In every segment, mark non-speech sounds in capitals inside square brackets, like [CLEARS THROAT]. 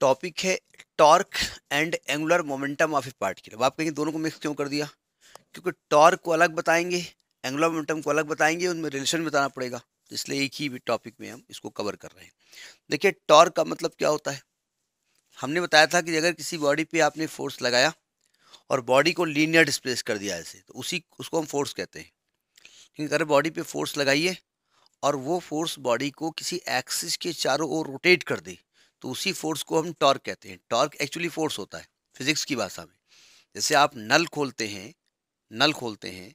Topic है torque and angular momentum of a particle अब आप कहेंगे दोनों को मिक्स क्यों कर दिया क्योंकि टॉर्क को अलग बताएंगे एंगुलर मोमेंटम को अलग बताएंगे उनमें रिलेशन बताना पड़ेगा तो इसलिए एक ही टॉपिक में हम इसको कवर कर रहे हैं देखिए टॉर्क का मतलब क्या होता है हमने बताया था कि अगर किसी बॉडी पे आपने फोर्स लगाया और बॉडी को लीनियर डिस्प्लेस कर दिया ऐसे तो उसी उसको हम फोर्स कहते हैं लेकिन अगर बॉडी पे फोर्स लगाइए और वो फोर्स बॉडी को किसी एक्सिस के चारों ओर रोटेट कर दे तो उसी फोर्स को हम टॉर्क कहते हैं टॉर्क एक्चुअली फोर्स होता है फिजिक्स की भाषा में जैसे आप नल खोलते हैं नल खोलते हैं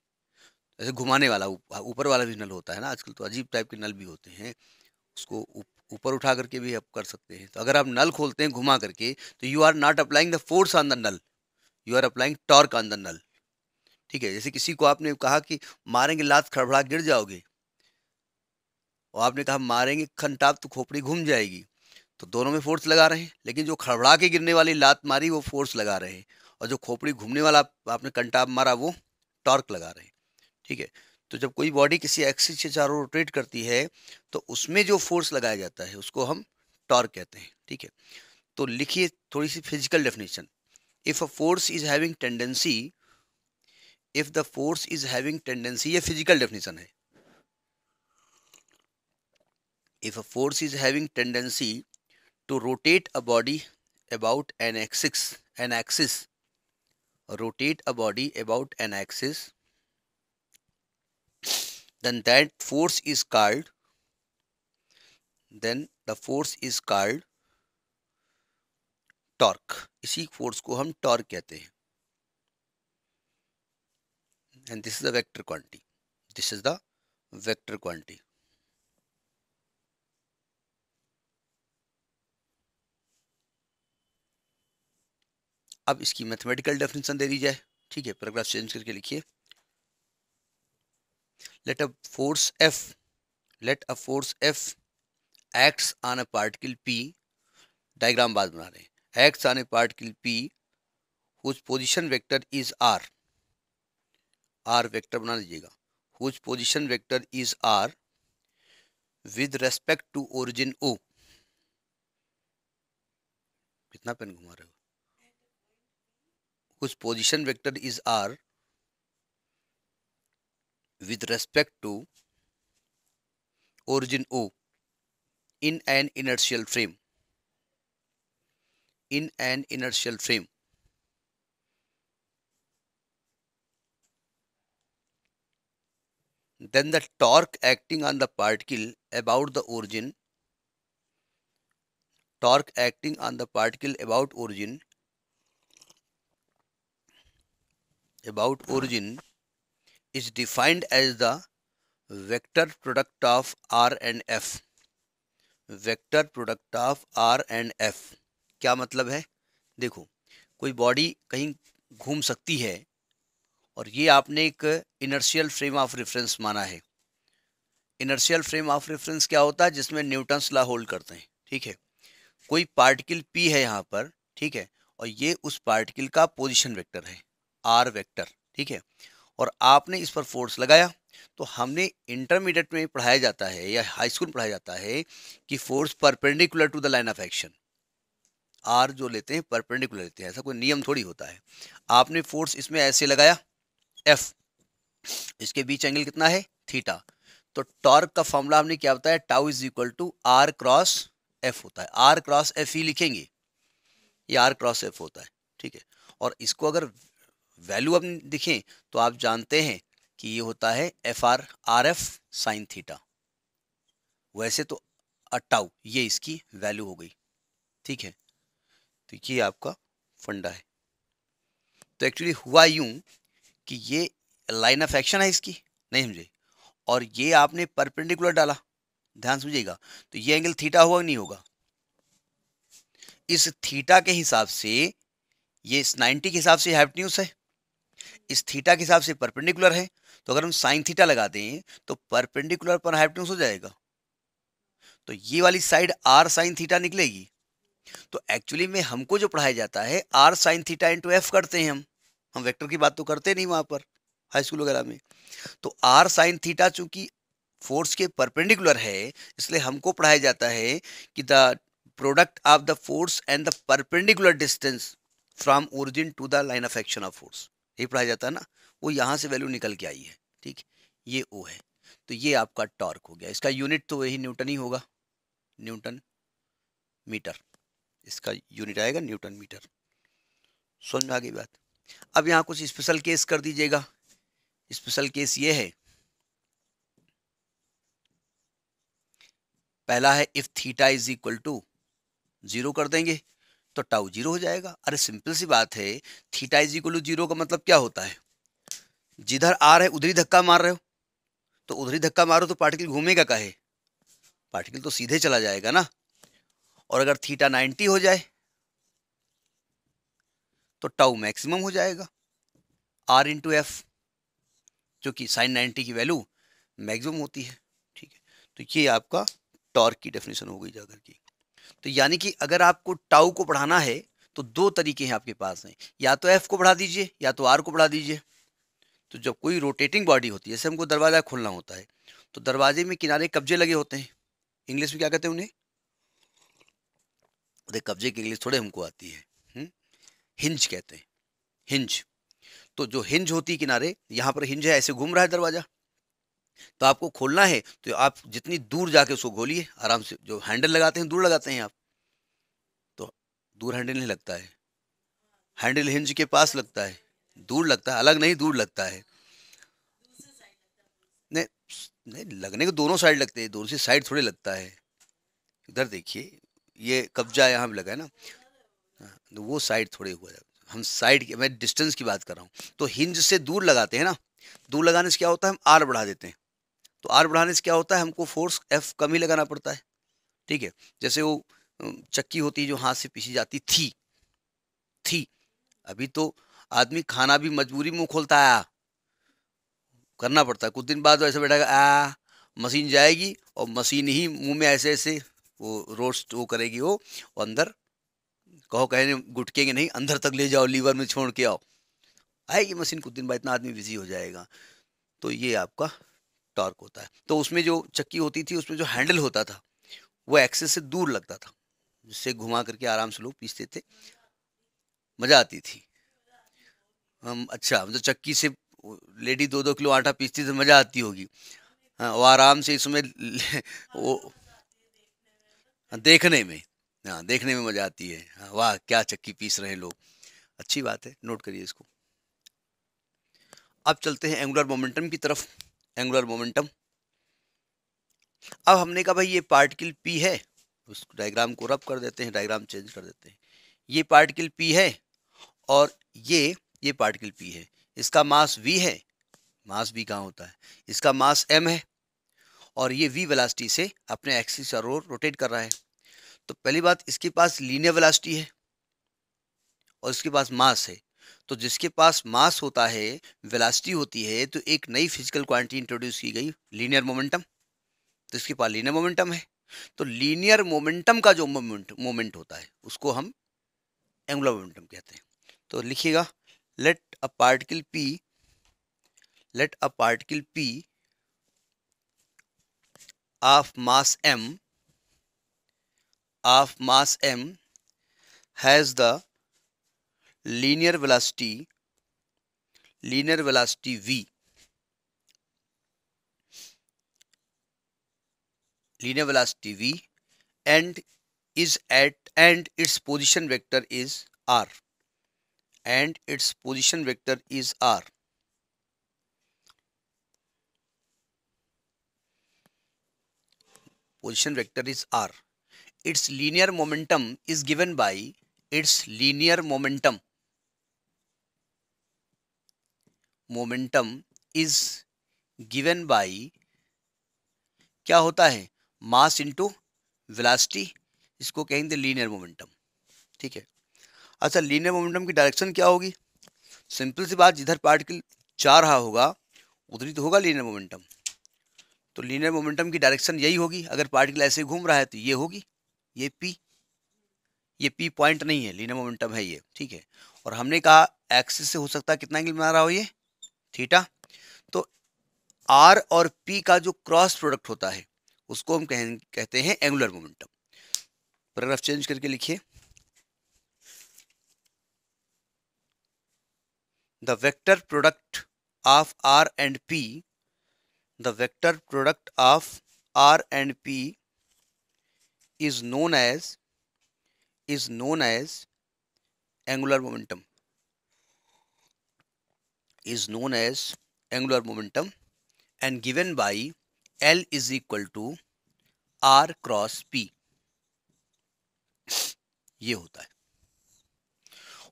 जैसे घुमाने वाला हाँ, ऊपर वाला भी नल होता है ना आजकल तो अजीब टाइप के नल भी होते हैं उसको ऊपर उठा करके भी आप कर सकते हैं तो अगर आप नल खोलते हैं घुमा करके तो you are not applying the force on the नल you are applying torque on the नल ठीक है जैसे किसी को आपने कहा कि मारेंगे लात खड़बड़ा गिर जाओगे और आपने कहा मारेंगे खनताप तो खोपड़ी घूम जाएगी तो दोनों में फोर्स लगा रहे हैं लेकिन जो खड़बड़ा के गिरने वाली लात मारी वो फोर्स लगा रहे हैं और जो खोपड़ी घूमने वाला आपने कंटाप मारा वो टॉर्क लगा रहे हैं ठीक है तो जब कोई बॉडी किसी एक्सिस से चारों रोटेट करती है तो उसमें जो फोर्स लगाया जाता है उसको हम टॉर्क कहते हैं ठीक है तो लिखिए थोड़ी सी physical definition if a force is having tendency if the force is having tendency ये फिजिकल डेफिनेशन है if a force is having tendency to rotate a body about an axis an axis rotate a body about an axis then that force is called then the force is called torque इसी force को हम torque कहते हैं and this is the vector quantity this is the vector quantity अब इसकी mathematical definition दे दी जाए ठीक है पैराग्राफ चेंज करके लिखिए let a force F let a force F acts on a particle P diagram बाद बना रहे हैं acts on a particle P whose position vector is R R vector बना लीजिएगा whose position vector is R with respect to origin O कितना pen घुमा रहे हो whose position vector is r with respect to origin O in an inertial frame. In an inertial frame. Then the torque acting on the particle about the origin, torque acting on the particle about origin about origin is defined as the vector product of R and F. Vector product of R and F क्या मतलब है देखो कोई body कहीं घूम सकती है और ये आपने एक इनर्शियल फ्रेम ऑफ रेफरेंस माना है इनर्शियल फ्रेम ऑफ रेफरेंस क्या होता है जिसमें न्यूटन्स ला होल्ड करते हैं ठीक है कोई पार्टिकल पी है यहाँ पर ठीक है और ये उस पार्टिकल का पोजिशन वेक्टर है आर वेक्टर ठीक है और आपने इस पर फोर्स लगाया तो हमने इंटरमीडिएट में पढ़ाया जाता है या हाई स्कूल पढ़ाया जाता है कि force perpendicular to the line of action R जो लेते हैं परपेंडिकुलर लेते हैं ऐसा कोई नियम थोड़ी होता है आपने फोर्स इसमें ऐसे लगाया एफ इसके बीच एंगल कितना है थीटा तो टॉर्क का फॉर्मूला हमने क्या बताया tau is equal to R cross F होता है आर क्रॉस एफ ही लिखेंगे ये आर क्रॉस एफ होता है ठीक है और इसको अगर वैल्यू अब दिखें तो आप जानते हैं कि ये होता है F R R F sine theta वैसे तो अट्टाऊ ये इसकी वैल्यू हो गई ठीक है तो ये आपका फंडा है तो एक्चुअली हुआ यूं कि ये लाइन ऑफ एक्शन है इसकी नहीं समझे और ये आपने परपेंडिकुलर डाला ध्यान समझिएगा तो ये एंगल थीटा हुआ नहीं होगा इस थीटा के हिसाब से ये 90 के हिसाब से हैप्टन्यूस है इस थीटा के हिसाब से परपेंडिकुलर है तो अगर हम साइन थीटा लगा दें तो परपेंडिकुलर पर हाइपटेंस हो जाएगा तो ये वाली साइड आर साइन थीटा निकलेगी तो एक्चुअली में हमको जो पढ़ाया जाता है R sine theta into F करते हैं हम हम वेक्टर की बात तो करते नहीं वहाँ पर हाई स्कूल वगैरह में तो आर साइन थीटा चूंकि फोर्स के परपेंडिकुलर है इसलिए हमको पढ़ाया जाता है कि the product of the force and the perpendicular distance from origin to the line of action of force यही पढ़ाया जाता है ना वो यहाँ से वैल्यू निकल के आई है ठीक ये ओ है तो ये आपका टॉर्क हो गया इसका यूनिट तो वही न्यूटन ही होगा न्यूटन मीटर इसका यूनिट आएगा न्यूटन मीटर समझ में आ गई बात अब यहाँ कुछ स्पेशल केस कर दीजिएगा स्पेशल केस ये है पहला है if theta is equal to zero कर देंगे तो टाउ जीरो हो जाएगा अरे सिंपल सी बात है theta is equal to zero का मतलब क्या होता है जिधर आ रहे उधर ही धक्का मार रहे हो तो उधर ही धक्का मारो तो पार्टिकल घूमेगा कहे पार्टिकल तो सीधे चला जाएगा ना और अगर थीटा नाइन्टी हो जाए तो टाउ मैक्सिमम हो जाएगा आर इंटू एफ जो कि साइन नाइन्टी की वैल्यू मैक्सिमम होती है ठीक है तो ये आपका टॉर्क की डेफिनेशन हो गई जाकर की तो यानी कि अगर आपको टाउ को बढ़ाना है तो दो तरीके हैं आपके पास हैं या तो एफ को बढ़ा दीजिए या तो आर को बढ़ा दीजिए तो जब कोई रोटेटिंग बॉडी होती है जैसे हमको दरवाज़ा खोलना होता है तो दरवाजे में किनारे कब्जे लगे होते हैं इंग्लिश में क्या कहते हैं उन्हें अरे कब्जे की इंग्लिश थोड़े हमको आती है हिंज हम्म? कहते हैं हिंज तो जो हिंज होती है किनारे यहाँ पर हिंज है ऐसे घूम रहा है दरवाज़ा तो आपको खोलना है तो आप जितनी दूर जाके उसको खोलिए आराम से जो हैंडल लगाते हैं दूर लगाते हैं आप दूर हैंडल नहीं लगता है हैंडल हिंज के पास लगता है दूर लगता है अलग नहीं दूर लगता है नहीं नहीं लगने के दोनों साइड लगते हैं दोनों से साइड थोड़े लगता है इधर देखिए ये कब्जा यहाँ पर लगा है ना हाँ, तो वो साइड थोड़े हुआ है हम साइड की मैं डिस्टेंस की बात कर रहा हूँ तो हिंज से दूर लगाते हैं ना दूर लगाने से क्या होता है हम आर बढ़ा देते हैं तो आर बढ़ाने से क्या होता है हमको फोर्स एफ कम ही लगाना पड़ता है ठीक है जैसे वो चक्की होती जो हाथ से पीसी जाती थी थी अभी तो आदमी खाना भी मजबूरी में खोलता है करना पड़ता है कुछ दिन बाद ऐसे बैठा आ मशीन जाएगी और मशीन ही मुंह में ऐसे ऐसे वो रोस्ट वो करेगी वो और अंदर कहो कहने गुटकेंगे नहीं अंदर तक ले जाओ लीवर में छोड़ के आओ आएगी मशीन कुछ दिन बाद इतना आदमी बिजी हो जाएगा तो ये आपका टॉर्क होता है तो उसमें जो चक्की होती थी उसमें जो हैंडल होता था वो एक्सेस से दूर लगता था जिससे घुमा करके आराम से लोग पीसते थे मज़ा आती थी हम अच्छा मतलब तो चक्की से लेडी दो दो किलो आटा पीसती थी तो मज़ा आती होगी हाँ वो आराम से इसमें [LAUGHS] वो हाँ, देखने में हाँ देखने में मज़ा आती है हाँ, वाह क्या चक्की पीस रहे हैं लोग अच्छी बात है नोट करिए इसको अब चलते हैं एंगुलर मोमेंटम की तरफ एंगुलर मोमेंटम अब हमने कहा भाई ये पार्टिकल पी है उस डायग्राम को रब कर देते हैं डायग्राम चेंज कर देते हैं ये पार्टिकल पी है और ये ये पार्टिकल पी है इसका मास वी है मास वी कहाँ होता है इसका मास एम है और ये वी वेलासिटी से अपने एक्सिस और रोटेट कर रहा है तो पहली बात इसके पास लीनियर वेलासिटी है और इसके पास मास है तो जिसके पास मास होता है वेलासिटी होती है तो एक नई फिजिकल क्वांटिटी इंट्रोड्यूस की गई लीनियर मोमेंटम तो इसके पास लीनियर मोमेंटम है तो लीनियर मोमेंटम का जो मोमेंट मोमेंट होता है उसको हम एंगुलर मोमेंटम कहते हैं तो लिखिएगा let a particle P let a particle P of mass M of mass M has the linear velocity linear velocity V linear velocity v and is at and its position vector is r and its position vector is r position vector is r its linear momentum is given by its linear momentum momentum is given by क्या होता है mass into velocity इसको कहेंगे linear momentum ठीक है अच्छा linear momentum की direction क्या होगी सिंपल सी बात जिधर पार्टिकल जा रहा होगा उधर ही तो होगा लीनियर मोमेंटम तो लीनियर मोमेंटम की डायरेक्शन यही होगी अगर पार्टिकल ऐसे घूम रहा है तो ये होगी ये पी ये पी पॉइंट नहीं है लीनियर मोमेंटम है ये ठीक है और हमने कहा एक्सिस से हो सकता है कितना एंगल बना रहा हो ये थीटा तो आर और पी का जो क्रॉस प्रोडक्ट होता है उसको हम कह, कहते हैं एंगुलर मोमेंटम पैराग्राफ चेंज करके लिखिए the vector product of R and P the vector product of R and P is known as is known as angular momentum is known as angular momentum and given by L is equal to R cross P ये होता है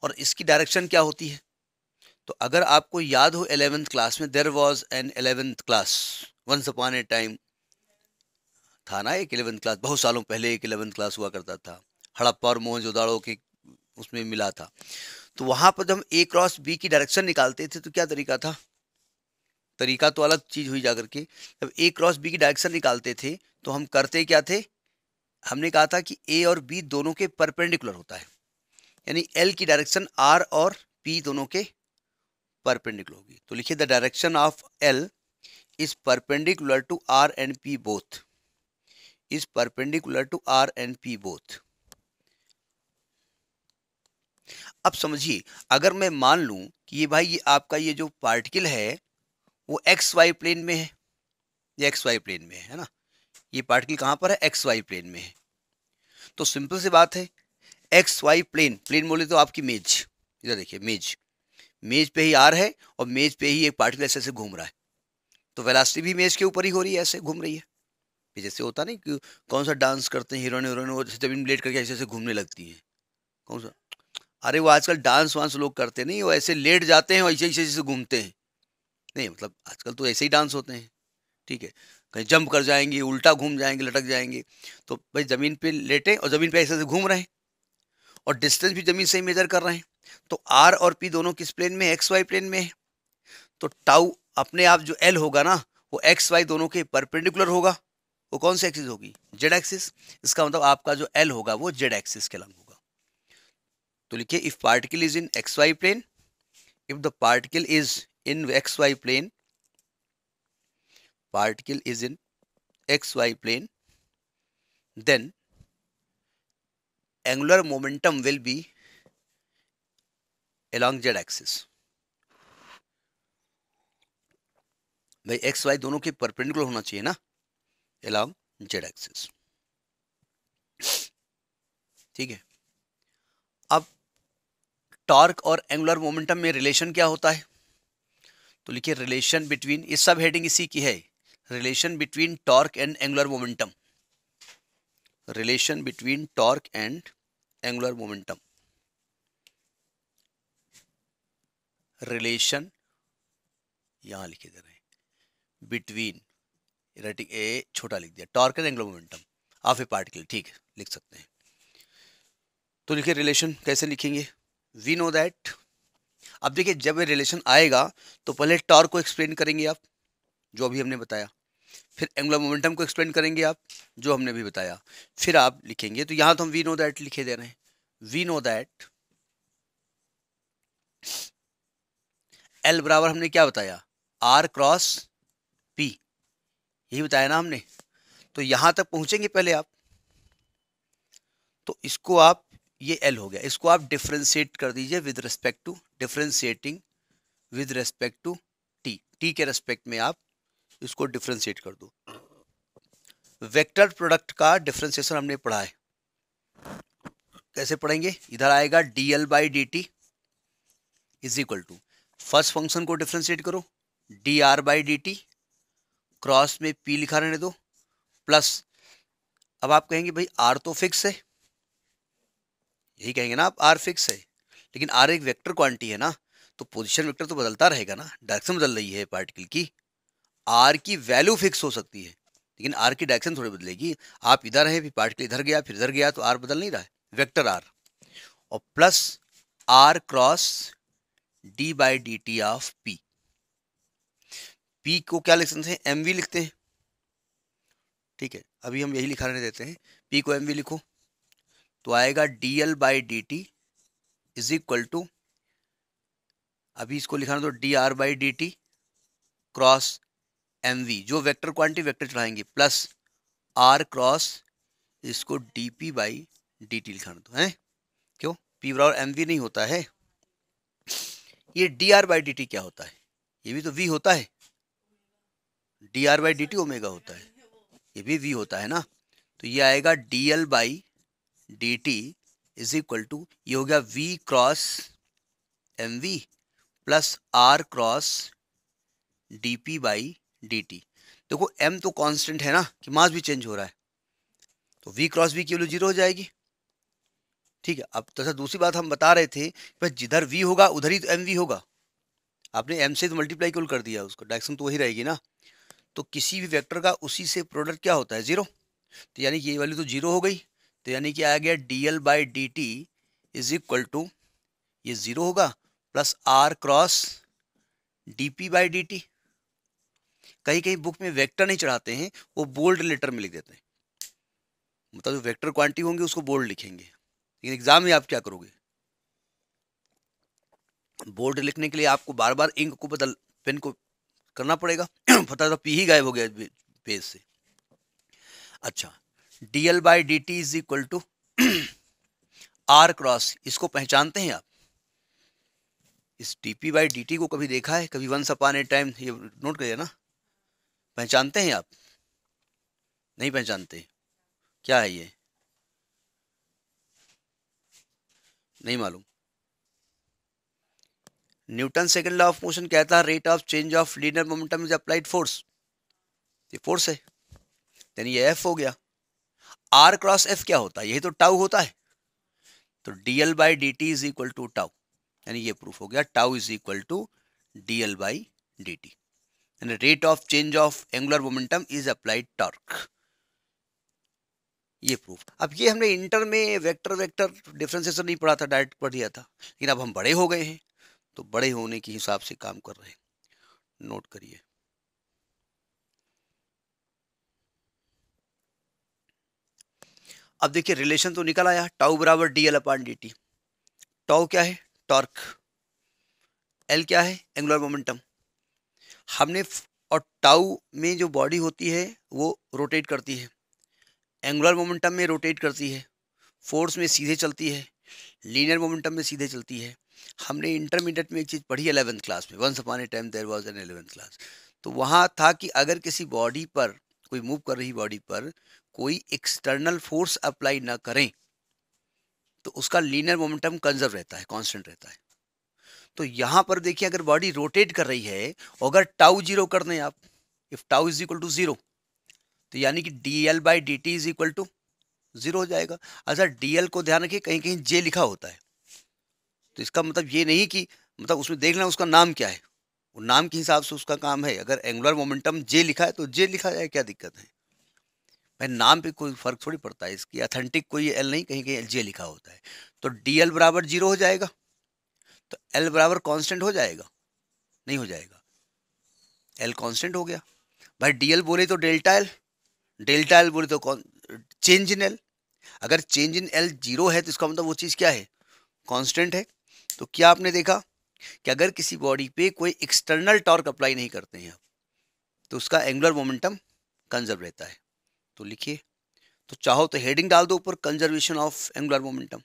और इसकी direction क्या होती है तो अगर आपको याद हो एलेवेंथ क्लास में there was an eleventh class once upon a time था ना एक एलेवेंथ क्लास बहुत सालों पहले एक एलेवेंथ क्लास हुआ करता था हड़प्पा और मोहनजोदाड़ो के उसमें मिला था तो वहां पर जब हम ए क्रॉस बी की डायरेक्शन निकालते थे तो क्या तरीका था तरीका तो अलग चीज़ हुई जाकर के जब ए क्रॉस बी की डायरेक्शन निकालते थे तो हम करते क्या थे हमने कहा था कि ए और बी दोनों के परपेंडिकुलर होता है यानी एल की डायरेक्शन आर और पी दोनों के परपेंडिकुलर होगी तो लिखिए the direction of L is perpendicular to R and P both is perpendicular to R and P both अब समझिए अगर मैं मान लूं कि ये भाई ये आपका ये जो पार्टिकल है वो एक्स वाई प्लेन में है ये एक्स वाई प्लेन में है है ना ये पार्टिकल कहाँ पर है एक्स वाई प्लेन में है तो सिंपल सी बात है एक्स वाई प्लेन प्लेन बोले तो आपकी मेज इधर देखिए मेज मेज पे ही आर है और मेज पे ही एक पार्टिकल ऐसे ऐसे घूम रहा है तो वेलासिटी भी मेज के ऊपर ही हो रही है ऐसे घूम रही है जैसे होता नहीं कि कौन सा डांस करते हैं हीरोइन हीरोइन वो जमीन इनलेट करके ऐसे ऐसे घूमने लगती हैं कौन सा अरे वो आजकल डांस वांस लोग करते नहीं वो ऐसे लेट जाते हैं और ऐसे ऐसे ऐसे घूमते हैं नहीं मतलब आजकल तो ऐसे ही डांस होते हैं ठीक है कहीं जंप कर जाएंगे उल्टा घूम जाएंगे लटक जाएंगे तो भाई ज़मीन पे लेटे और ज़मीन पे ऐसे ऐसे घूम रहे हैं और डिस्टेंस भी ज़मीन से ही मेजर कर रहे हैं तो आर और पी दोनों किस प्लेन में एक्स वाई प्लेन में है तो टाउ अपने आप जो एल होगा ना वो एक्स वाई दोनों के परपेंडिकुलर होगा वो कौन सी एक्सिस होगी जेड एक्सिस इसका मतलब आपका जो एल होगा वो जेड एक्सिस के लंग होगा तो लिखिए if particle is in X Y plane if the particle is in xy plane particle is in xy plane then angular momentum will be along z axis भाई X Y दोनों के perpendicular होना चाहिए ना along Z axis ठीक है अब torque और एंगुलर मोमेंटम में रिलेशन क्या होता है तो लिखिए रिलेशन बिटवीन ये सब हेडिंग इसी की है relation between torque and angular momentum relation between torque and angular momentum relation यहां लिखे दे रहे हैं बिटवीन राइटिंग ए छोटा लिख दिया torque and angular momentum of a particle ठीक लिख सकते हैं तो लिखिए रिलेशन कैसे लिखेंगे वी नो दैट अब देखिए जब ये रिलेशन आएगा तो पहले टॉर्क को एक्सप्लेन करेंगे आप जो अभी हमने बताया फिर एंगुलर मोमेंटम को एक्सप्लेन करेंगे आप जो हमने भी बताया फिर आप लिखेंगे तो यहाँ तो हम वी नो दैट लिखे दे रहे हैं वी नो दैट एल बराबर हमने क्या बताया आर क्रॉस पी यही बताया ना हमने तो यहाँ तक पहुँचेंगे पहले आप तो इसको आप ये एल हो गया इसको आप डिफ्रेंशिएट कर दीजिए with respect to differentiating with respect to T T के रेस्पेक्ट में आप इसको डिफ्रेंशिएट कर दो वेक्टर प्रोडक्ट का डिफ्रेंशिएशन हमने पढ़ा है कैसे पढ़ेंगे इधर आएगा D L by D T is equal to first function को डिफ्रेंशिएट करो D R by D T cross में पी लिखा रहने दो प्लस अब आप कहेंगे भाई आर तो फिक्स है यही कहेंगे ना आप आर फिक्स है लेकिन आर एक वेक्टर क्वांटिटी है ना तो पोजिशन वेक्टर तो बदलता रहेगा ना डायरेक्शन बदल रही है पार्टिकल की आर की वैल्यू फिक्स हो सकती है लेकिन आर की डायरेक्शन थोड़ी बदलेगी आप इधर है फिर पार्टिकल इधर गया फिर इधर गया तो आर बदल नहीं रहा है वेक्टर आर और plus R cross D by D T of P P को क्या लिख सकते हैं एम वी लिखते हैं ठीक है अभी हम यही लिखाने देते हैं पी को एम वी लिखो तो आएगा D L by D T is equal to अभी इसको लिखाना तो D R by D T cross M V जो वेक्टर क्वांटिटी वेक्टर चढ़ाएंगे प्लस आर क्रॉस इसको D P by D T लिखाना तो है क्यों पी बराबर एम वी नहीं होता है ये D R by D T क्या होता है ये भी तो वी होता है D R by D T omega होता है ये भी वी होता है ना तो ये आएगा D L by D T is equal to ये हो गया V cross M V plus R cross D P by D T देखो एम तो कांस्टेंट है ना कि मास भी चेंज हो रहा है तो वी क्रॉस वी की वैल्यू जीरो हो जाएगी ठीक है अब तथा तो दूसरी बात हम बता रहे थे भाई जिधर वी होगा उधर ही तो एम वी होगा आपने एम से तो मल्टीप्लाई क्यों कर दिया उसको डायरेक्शन तो वही रहेगी ना तो किसी भी वेक्टर का उसी से प्रोडक्ट क्या होता है जीरो तो यानी ये वाली तो जीरो हो गई तो यानी कि आ गया D L by D T is equal to ये ज़ीरो होगा plus R cross D P by D T कहीं कहीं बुक में वेक्टर नहीं चढ़ाते हैं वो बोल्ड लेटर में लिख देते हैं मतलब जो वेक्टर क्वांटिटी होंगे उसको बोल्ड लिखेंगे लेकिन एग्ज़ाम में आप क्या करोगे बोल्ड लिखने के लिए आपको बार बार इंक को बदल पेन को करना पड़ेगा [CLEARS THROAT] पता तो पी ही गायब हो गया पेज से अच्छा D L by D T is equal to R cross इसको पहचानते हैं आप इस D P by D T को कभी देखा है कभी वंस अपान ए टाइम ये नोट करिए ना पहचानते हैं आप नहीं पहचानते क्या है ये नहीं मालूम Newton second law of motion कहता है rate of change of linear momentum is applied force ये फोर्स है यानी ये एफ हो गया आर क्रॉस एफ क्या होता है यही तो टाउ होता है तो D L by D T is equal to tau यानी ये प्रूफ हो गया tau is equal to D L by D T यानी rate of change of angular momentum is applied torque ये प्रूफ अब ये हमने इंटर में वेक्टर वेक्टर डिफ्रेंसिएशन नहीं पढ़ा था डायरेक्ट पढ़ दिया था लेकिन अब हम बड़े हो गए हैं तो बड़े होने के हिसाब से काम कर रहे हैं नोट करिए अब देखिए रिलेशन तो निकल आया टाउ बराबर D L upon D T tau क्या है टॉर्क एल क्या है एंगुलर मोमेंटम हमने और टाउ में जो बॉडी होती है वो रोटेट करती है एंगुलर मोमेंटम में रोटेट करती है फोर्स में सीधे चलती है लीनियर मोमेंटम में सीधे चलती है हमने इंटरमीडिएट में एक चीज़ पढ़ी अलेवेंथ क्लास में once upon a time there was an eleventh class तो वहाँ था कि अगर किसी बॉडी पर कोई मूव कर रही बॉडी पर कोई एक्सटर्नल फोर्स अप्लाई ना करें तो उसका लीनर मोमेंटम कंजर्व रहता है कांस्टेंट रहता है तो यहां पर देखिए अगर बॉडी रोटेट कर रही है अगर टाउ जीरो कर दें आप if tau is equal to zero तो यानी कि D L by D T is equal to zero हो जाएगा अच्छा डी एल को ध्यान रखिए कहीं कहीं जे लिखा होता है तो इसका मतलब ये नहीं कि मतलब उसमें देख लें उसका नाम क्या है वो नाम के हिसाब से उसका काम है अगर एंगुलर मोमेंटम जे लिखा है तो जे लिखा जाए क्या दिक्कत है नाम पे कोई फर्क थोड़ी पड़ता है इसकी अथेंटिक कोई एल नहीं कहीं कहीं एल जे लिखा होता है तो डी एल बराबर जीरो हो जाएगा तो एल बराबर कांस्टेंट हो जाएगा नहीं हो जाएगा एल कांस्टेंट हो गया भाई डी एल बोले तो डेल्टा एल डेल्टा एल बोले तो चेंज इन एल अगर चेंज इन एल जीरो है तो इसका मतलब वो चीज़ क्या है कॉन्स्टेंट है तो क्या आपने देखा कि अगर किसी बॉडी पे कोई एक्सटर्नल टॉर्क अप्लाई नहीं करते हैं तो उसका एंगुलर मोमेंटम कंजर्व रहता है तो लिखिए तो चाहो तो हेडिंग डाल दो ऊपर कंजर्वेशन ऑफ एंगुलर मोमेंटम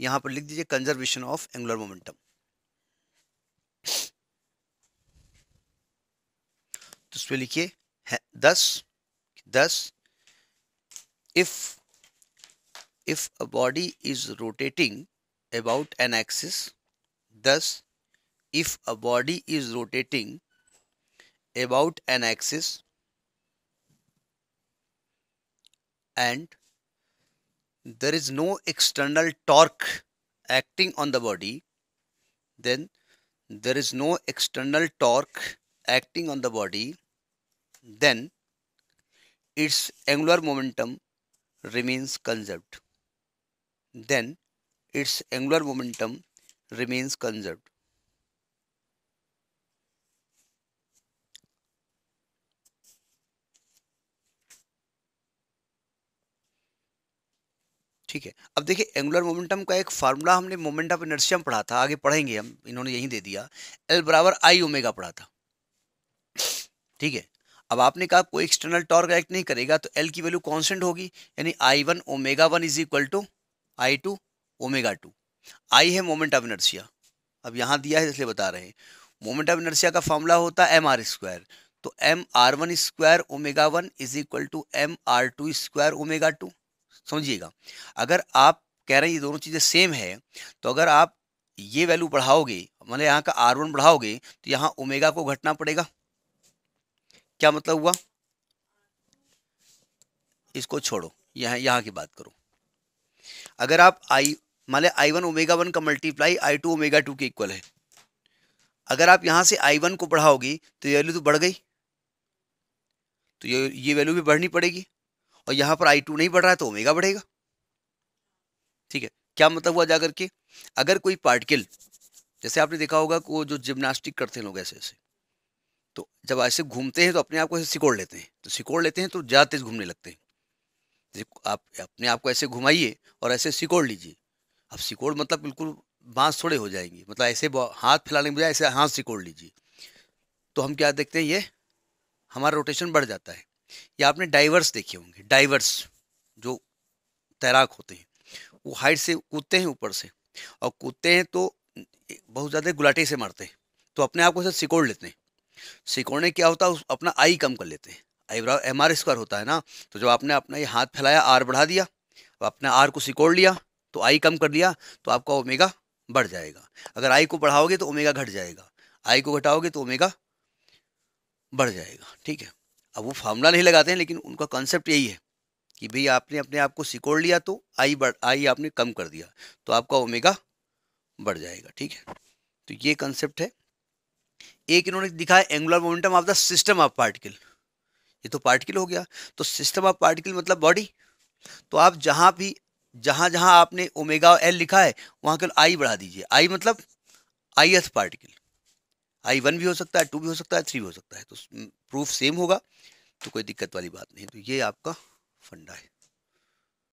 यहां पर लिख दीजिए कंजर्वेशन ऑफ एंगुलर मोमेंटम तो उस लिखिए thus thus if if a body is rotating about an axis thus if a body is rotating about an axis and there is no external torque acting on the body then there is no external torque acting on the body then its angular momentum remains conserved then its angular momentum remains conserved ठीक है अब देखिए angular momentum का एक formula हमने moment of इनर्शियम पढ़ा था आगे पढ़ेंगे हम इन्होंने यहीं दे दिया एल बराबर आई ओमेगा पढ़ा था ठीक है अब आपने कहा कोई एक्सटर्नल टॉर्क एक्ट नहीं करेगा तो एल की वैल्यू कॉन्स्टेंट होगी यानी I one omega one is equal to I two omega two I है मोमेंट ऑफ इनर्शिया अब यहाँ दिया है इसलिए बता रहे हैं मोमेंट ऑफ इनर्शिया का फॉर्मूला होता है एम आर स्क्वायर तो M R one square omega one is equal to M R two square omega two समझिएगा अगर आप कह रहे हैं ये दोनों चीज़ें सेम है तो अगर आप ये वैल्यू बढ़ाओगे मतलब यहाँ का आर वन बढ़ाओगे तो यहाँ ओमेगा को घटना पड़ेगा क्या मतलब हुआ इसको छोड़ो यहाँ यहाँ की बात करो अगर आप आई मान लें आई वन ओमेगा वन का multiply I two omega two के इक्वल है अगर आप यहाँ से आई वन को बढ़ाओगे तो ये वैल्यू तो बढ़ गई तो ये ये वैल्यू भी बढ़नी पड़ेगी और यहाँ पर आई टू नहीं बढ़ रहा है तो ओमेगा बढ़ेगा ठीक है क्या मतलब हुआ जाकर के अगर कोई पार्टिकल जैसे आपने देखा होगा वो जो जिम्नास्टिक करते हैं लोग ऐसे ऐसे तो जब ऐसे घूमते हैं तो अपने आप को ऐसे सिकोड़ लेते हैं तो सिकोड़ लेते हैं तो ज़्यादा तेज घूमने लगते हैं आप अपने आप को ऐसे घुमाइए और ऐसे सिकोड़ लीजिए अब सिकोड़ मतलब बिल्कुल बांस थोड़े हो जाएंगे मतलब ऐसे हाथ फैलाने के बजाय ऐसे हाथ सिकोड़ लीजिए तो हम क्या देखते हैं ये हमारा रोटेशन बढ़ जाता है या आपने डाइवर्स देखे होंगे डाइवर्स जो तैराक होते हैं वो हाइट से कूदते हैं ऊपर से और कूदते हैं तो बहुत ज़्यादा गुलाटे से मारते हैं तो अपने आप को उसे सिकोड़ लेते हैं सिकोड़ने क्या होता है अपना आई कम कर लेते हैं ब्राउ एम आर स्क्वायर होता है ना तो जब आपने अपना ये हाथ फैलाया आर बढ़ा दिया और अपने आर को सिकोड़ लिया तो आई कम कर लिया तो आपका ओमेगा बढ़ जाएगा अगर आई को बढ़ाओगे तो ओमेगा घट जाएगा आई को घटाओगे तो ओमेगा बढ़ जाएगा ठीक है अब वो फार्मूला नहीं लगाते हैं लेकिन उनका कॉन्सेप्ट यही है कि भाई आपने अपने आप को सिकोड़ लिया तो आई बढ़ आई आपने कम कर दिया तो आपका ओमेगा बढ़ जाएगा ठीक है तो ये कॉन्सेप्ट है एक इन्होंने दिखा है angular momentum of the system of particle ये तो पार्टिकल हो गया तो सिस्टम ऑफ पार्टिकल मतलब बॉडी तो आप जहाँ भी जहाँ जहाँ आपने ओमेगा एल लिखा है वहाँ कल आई बढ़ा दीजिए आई मतलब आई एथ पार्टिकल आई वन भी हो सकता है टू भी हो सकता है थ्री भी हो सकता है तो प्रूफ सेम होगा तो कोई दिक्कत वाली बात नहीं तो ये आपका फंडा है